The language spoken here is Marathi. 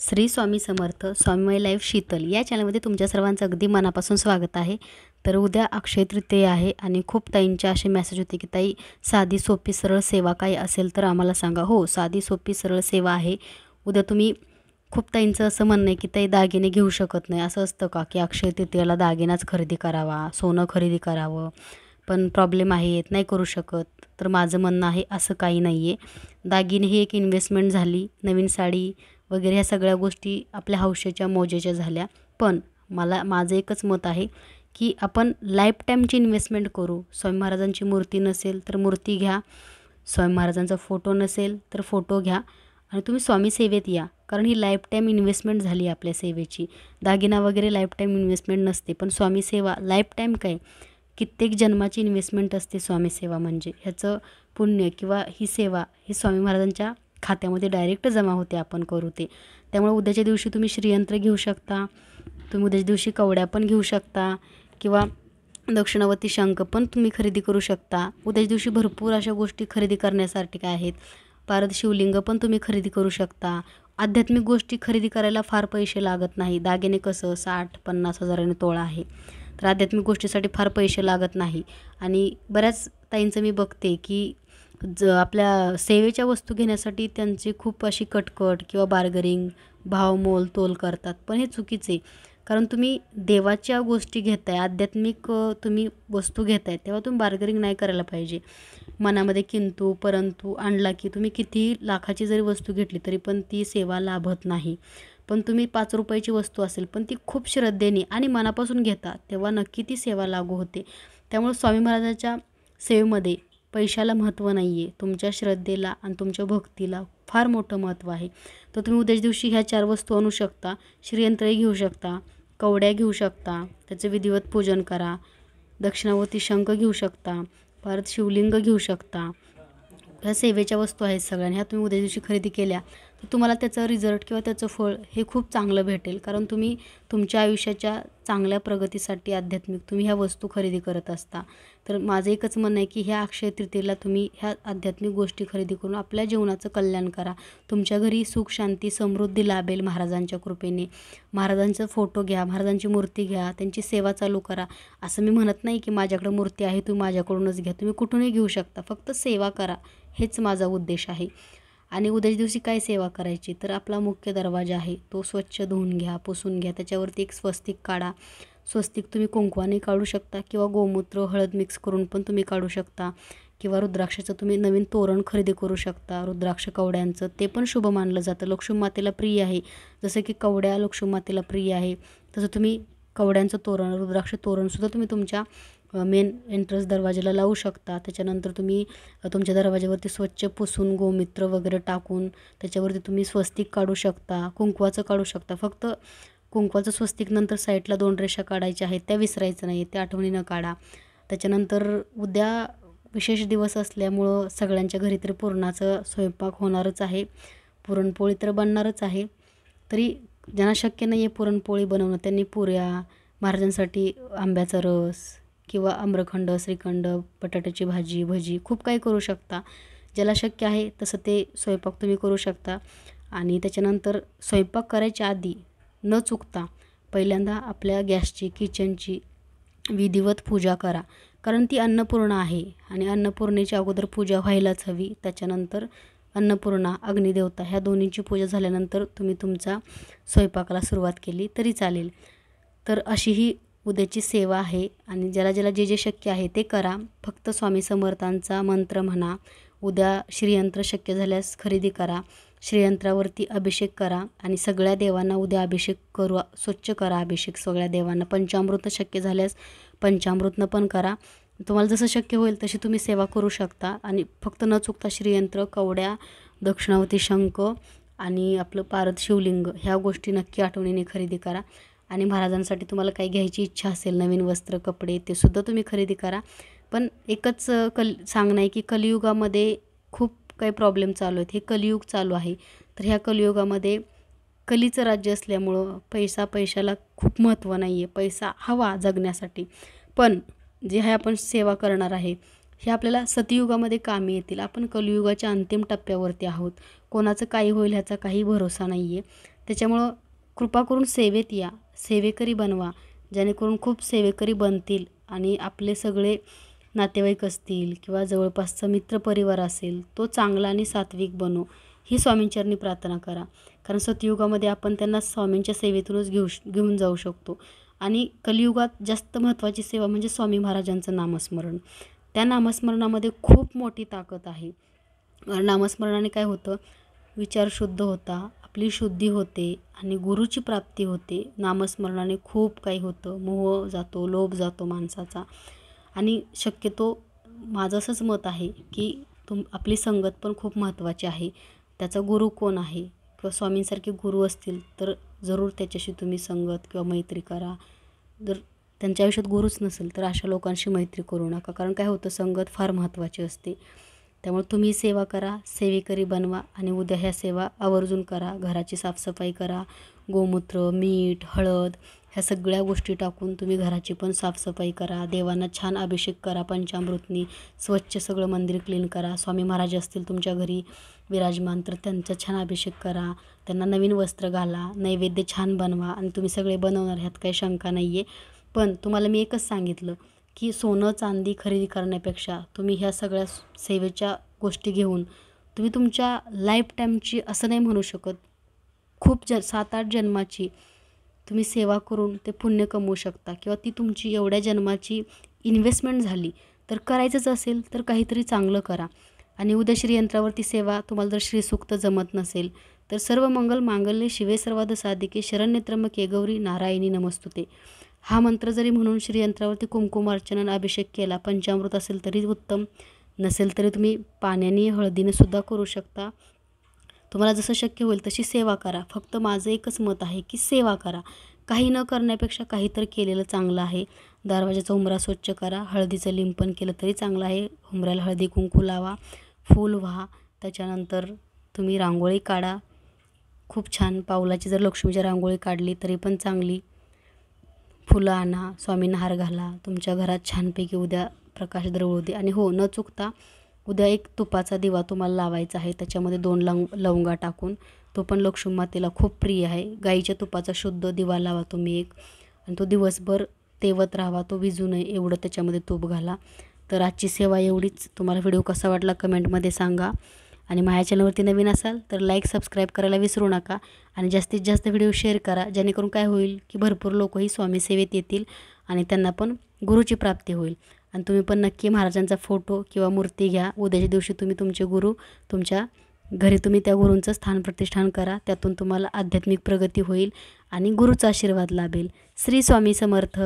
श्री स्वामी समर्थ माय लाईफ शीतल या चॅनलमध्ये तुमच्या सर्वांचं अगदी मनापासून स्वागत आहे तर उद्या अक्षय तृतीय आहे आणि खूप ताईंच्या असे मेसेज होते की ताई साधी सोपी सरळ सेवा काय असेल तर आम्हाला सांगा हो साधी सोपी सरळ सेवा आहे उद्या तुम्ही खूप ताईंचं असं म्हणणं आहे की ताई दागिने घेऊ शकत नाही असं असतं का की अक्षय तृतीयाला दागिनाच खरेदी करावा सोनं खरेदी करावं पण प्रॉब्लेम येत नाही करू शकत तर माझं म्हणणं आहे असं काही नाही आहे दागिने ही एक इन्व्हेस्टमेंट झाली नवीन साडी वगैरे ह्या सगळ्या गोष्टी आपल्या हौशेच्या मोजेच्या झाल्या पण मला माझं एकच मत आहे की आपण लाईफ टाईमची इन्व्हेस्टमेंट करू स्वामी महाराजांची मूर्ती नसेल तर मूर्ती घ्या स्वामी महाराजांचा फोटो नसेल तर फोटो घ्या आणि तुम्ही स्वामी सेवेत या कारण ही लाईफ टाईम इन्व्हेस्टमेंट झाली आपल्या सेवेची दागिना वगैरे लाईफ टाईम इन्व्हेस्टमेंट नसते पण स्वामी सेवा लाईफ टाईम काय कित्येक जन्माची इन्व्हेस्टमेंट असते स्वामी सेवा म्हणजे ह्याचं पुण्य किंवा ही सेवा ही स्वामी महाराजांच्या खात्यामध्ये डायरेक्ट जमा होते आपण करू ते त्यामुळे उद्याच्या दिवशी तुम्ही श्रीयंत्र घेऊ शकता तुम्ही उद्याच्या दिवशी कवड्या पण घेऊ शकता किंवा दक्षिणावती शंख पण तुम्ही खरेदी करू शकता उद्याच्या दिवशी भरपूर अशा गोष्टी खरेदी करण्यासारख्या आहेत पारद शिवलिंग पण तुम्ही खरेदी करू शकता आध्यात्मिक गोष्टी खरेदी करायला फार पैसे लागत नाही दागिने कसं साठ पन्नास हजाराने तोळा आहे तर आध्यात्मिक गोष्टीसाठी फार पैसे लागत नाही आणि बऱ्याच ताईंचं मी बघते की ज आपल्या सेवेच्या वस्तू घेण्यासाठी त्यांची खूप अशी कटकट किंवा बार्गरिंग भावमोल तोल करतात पण हे चुकीचे आहे कारण तुम्ही देवाच्या गोष्टी घेताय आध्यात्मिक तुम्ही वस्तू घेताय तेव्हा तुम्ही बार्गरिंग नाही करायला पाहिजे मनामध्ये किंतू परंतु आणला की तुम्ही किती लाखाची जरी वस्तू घेतली तरी पण ती सेवा लाभत नाही पण तुम्ही पाच रुपयाची वस्तू असेल पण ती खूप श्रद्धेने आणि मनापासून घेता तेव्हा नक्की ती सेवा लागू होते त्यामुळे स्वामी महाराजाच्या सेवेमध्ये पैशाला महत्त्व नाही आहे तुमच्या श्रद्धेला आणि तुमच्या भक्तीला फार मोठं महत्त्व आहे तर तुम्ही उद्याच्या दिवशी ह्या चार वस्तू आणू शकता श्रीयंत्रही घेऊ शकता कवड्या घेऊ शकता त्याचं विधिवत पूजन करा दक्षिणावती शंख घेऊ शकता परत शिवलिंग घेऊ शकता ह्या सेवेच्या वस्तू आहेत सगळ्या ह्या तुम्ही उद्या दिवशी खरेदी केल्या तर तुम्हाला त्याचं रिझल्ट किंवा त्याचं फळ हे खूप चांगलं भेटेल कारण तुम्ही तुमच्या आयुष्याच्या चांगल्या प्रगतीसाठी आध्यात्मिक तुम्ही ह्या वस्तू खरेदी करत असता तर माझं एकच म्हणणं आहे की ह्या अक्षय तृतीयेला तुम्ही ह्या आध्यात्मिक गोष्टी खरेदी करून आपल्या जीवनाचं कल्याण करा तुमच्या घरी सुख शांती समृद्धी लाभेल महाराजांच्या कृपेने महाराजांचा फोटो घ्या महाराजांची मूर्ती घ्या त्यांची सेवा चालू करा असं मी म्हणत नाही की माझ्याकडे मूर्ती आहे तुम्ही माझ्याकडूनच घ्या तुम्ही कुठूनही घेऊ शकता फक्त सेवा करा हेच माझा उद्देश आहे आणि उद्याच्या दिवशी काय सेवा करायची तर आपला मुख्य दरवाजा आहे तो स्वच्छ धुवून घ्या पुसून घ्या त्याच्यावरती एक स्वस्तिक काढा स्वस्तिक तुम्ही कुंकवाने काढू शकता किंवा गोमूत्र हळद मिक्स करून पण तुम्ही काढू शकता किंवा रुद्राक्षाचं तुम्ही नवीन तोरण खरेदी करू शकता रुद्राक्ष कवड्यांचं ते पण शुभ मानलं जातं लक्ष्मी मातेला प्रिय आहे जसं की कवड्या लक्ष्मी मातेला प्रिय आहे तसं तुम्ही कवड्यांचं तोरण रुद्राक्ष तोरणसुद्धा तुम्ही तुमच्या मेन एंट्रन्स दरवाजाला लावू शकता त्याच्यानंतर तुम्ही तुमच्या दरवाजावरती स्वच्छ पुसून गोमित्र वगैरे टाकून त्याच्यावरती तुम्ही स्वस्तिक काढू शकता कुंकवाचं काढू शकता फक्त कुंकवाचं स्वस्तिक नंतर साईडला दोन रेषा काढायच्या आहेत त्या विसरायचं नाही त्या आठवणीनं काढा त्याच्यानंतर उद्या विशेष दिवस असल्यामुळं सगळ्यांच्या घरी तर पुरणाचं स्वयंपाक होणारच आहे पुरणपोळी तर बनणारच आहे तरी ज्यांना शक्य नाही आहे पुरणपोळी बनवणं त्यांनी पुऱ्या महाराजांसाठी आंब्याचा रस किंवा आम्रखंड श्रीखंड बटाट्याची भाजी भजी खूप काही करू शकता ज्याला शक्य आहे तसं ते स्वयंपाक तुम्ही करू शकता आणि त्याच्यानंतर स्वयंपाक करायच्या आधी न चुकता पहिल्यांदा आपल्या गॅसची किचनची विधिवत पूजा करा कारण ती अन्नपूर्णा आहे आणि अन्नपूर्णेच्या अगोदर पूजा व्हायलाच हवी त्याच्यानंतर अन्नपूर्णा अग्निदेवता ह्या दोन्हींची पूजा झाल्यानंतर तुम्ही तुमचा स्वयंपाकाला सुरुवात केली तरी चालेल तर अशी ही उद्याची सेवा आहे आणि ज्याला ज्याला जे जे शक्य आहे ते करा फक्त स्वामी समर्थांचा मंत्र म्हणा उद्या श्रीयंत्र शक्य झाल्यास खरेदी करा श्रीयंत्रावरती अभिषेक करा आणि सगळ्या देवांना उद्या अभिषेक करू स्वच्छ करा अभिषेक सगळ्या देवांना पंचामृत शक्य झाल्यास पंचामृतनं पण करा तुम्हाला जसं शक्य होईल तशी तुम्ही सेवा करू शकता आणि फक्त न चुकता श्रीयंत्र कवड्या दक्षिणावती शंख आणि आपलं पारद शिवलिंग ह्या गोष्टी नक्की आठवणीने खरेदी करा आणि महाराजांसाठी तुम्हाला काही घ्यायची इच्छा असेल नवीन वस्त्र कपडे ते सुद्धा तुम्ही खरेदी करा पण एकच कल सांगणं आहे की कलियुगामध्ये खूप काही प्रॉब्लेम चालू आहेत हे कलियुग चालू आहे तर ह्या कलियुगामध्ये कलीचं राज्य असल्यामुळं पैसा पैशाला खूप महत्त्व नाही आहे पैसा हवा जगण्यासाठी पण जे आहे आपण सेवा करणार आहे हे आपल्याला सतयुगामध्ये कामी येतील आपण कलियुगाच्या अंतिम टप्प्यावरती आहोत कोणाचं काही होईल ह्याचा काही भरोसा नाही आहे त्याच्यामुळं कृपा करून सेवेत या सेवेकरी बनवा जेणेकरून खूप सेवेकरी बनतील आणि आपले सगळे नातेवाईक असतील किंवा जवळपासचा मित्रपरिवार असेल तो चांगला आणि सात्विक बनो ही स्वामींचरणी प्रार्थना करा कारण सतयुगामध्ये आपण त्यांना स्वामींच्या सेवेतूनच घेऊ घेऊन जाऊ शकतो आणि कलियुगात जास्त महत्त्वाची सेवा म्हणजे स्वामी महाराजांचं नामस्मरण त्या नामस्मरणामध्ये खूप मोठी ताकद आहे नामस्मरणाने काय होतं विचार शुद्ध होता आपली शुद्धी होते आणि गुरुची प्राप्ती होते नामस्मरणाने खूप काही होतं मोह जातो लोभ जातो माणसाचा आणि शक्यतो माझं असंच मत आहे की तुम आपली संगत पण खूप महत्त्वाची आहे त्याचा गुरु कोण आहे किंवा स्वामींसारखे गुरु असतील तर जरूर त्याच्याशी तुम्ही संगत किंवा मैत्री करा जर त्यांच्या आयुष्यात गुरुच नसेल तर अशा लोकांशी मैत्री करू नका कारण काय होतं संगत फार महत्त्वाची असते त्यामुळे तुम्ही सेवा करा सेवेकरी बनवा आणि उद्या ह्या सेवा आवर्जून करा घराची साफसफाई करा गोमूत्र मीठ हळद ह्या सगळ्या गोष्टी टाकून तुम्ही घराची पण साफसफाई करा देवांना छान अभिषेक करा पंचामृतनी स्वच्छ सगळं मंदिर क्लीन करा स्वामी महाराज असतील तुमच्या घरी विराजमान तर त्यांचा छान अभिषेक करा त्यांना नवीन वस्त्र घाला नैवेद्य छान बनवा आणि तुम्ही सगळे बनवणार ह्यात काही शंका नाही आहे पण तुम्हाला मी एकच सांगितलं की सोनं चांदी खरेदी करण्यापेक्षा तुम्ही ह्या सगळ्या सेवेच्या गोष्टी घेऊन तुम्ही तुमच्या लाईफ टाईमची असं नाही म्हणू शकत खूप ज सात आठ जन्माची तुम्ही सेवा करून ते पुण्य कमवू शकता किंवा ती तुमची एवढ्या जन्माची इन्व्हेस्टमेंट झाली तर करायचंच असेल तर काहीतरी चांगलं करा आणि उद्या श्रीयंत्रावरती सेवा तुम्हाला जर श्रीसुक्त जमत नसेल तर सर्व मंगल मांगल्य शिवे सर्वाद साधिके शरणनेत्रम गौरी नारायणी नमस्तुते हा मंत्र जरी म्हणून श्रीयंत्रावरती कुंकुमार्चनानं अभिषेक केला पंचामृत असेल तरी उत्तम नसेल तरी तुम्ही पाण्याने हळदीने सुद्धा करू शकता तुम्हाला जसं शक्य होईल तशी सेवा करा फक्त माझं एकच मत आहे की सेवा करा काही न करण्यापेक्षा काहीतरी केलेलं चांगलं आहे दरवाजाचा उमरा स्वच्छ करा हळदीचं लिंपण केलं तरी चांगलं आहे उमऱ्याला हळदी कुंकू लावा फूल व्हा त्याच्यानंतर तुम्ही रांगोळी काढा खूप छान पावलाची जर लक्ष्मीची रांगोळी काढली तरी पण चांगली फुलं आणा स्वामींना हार घाला तुमच्या घरात छानपैकी उद्या प्रकाश दरवळ दे आणि हो न चुकता उद्या एक तुपाचा दिवा तुम्हाला लावायचा आहे त्याच्यामध्ये दोन लंग लवंगा टाकून तो पण लक्ष्मी मातेला खूप प्रिय आहे गाईच्या तुपाचा शुद्ध दिवा लावा तुम्ही एक आणि तो दिवसभर तेवत राहावा तो विजू नये एवढं त्याच्यामध्ये तूप घाला तर आजची सेवा एवढीच तुम्हाला व्हिडिओ कसा वाटला कमेंटमध्ये सांगा आणि माझ्या चॅनलवरती नवीन असाल तर लाईक सबस्क्राईब करायला विसरू नका आणि जास्तीत जास्त व्हिडिओ शेअर करा जेणेकरून काय होईल की भरपूर लोकही स्वामी सेवेत येतील आणि त्यांना पण गुरुची प्राप्ती होईल आणि तुम्ही पण नक्की महाराजांचा फोटो किंवा मूर्ती घ्या उद्याच्या दिवशी तुम्ही तुमचे गुरु तुमच्या घरी तुम्ही त्या गुरूंचं स्थान प्रतिष्ठान करा त्यातून तुम्हाला आध्यात्मिक प्रगती होईल आणि गुरुचा आशीर्वाद लाभेल श्री स्वामी समर्थ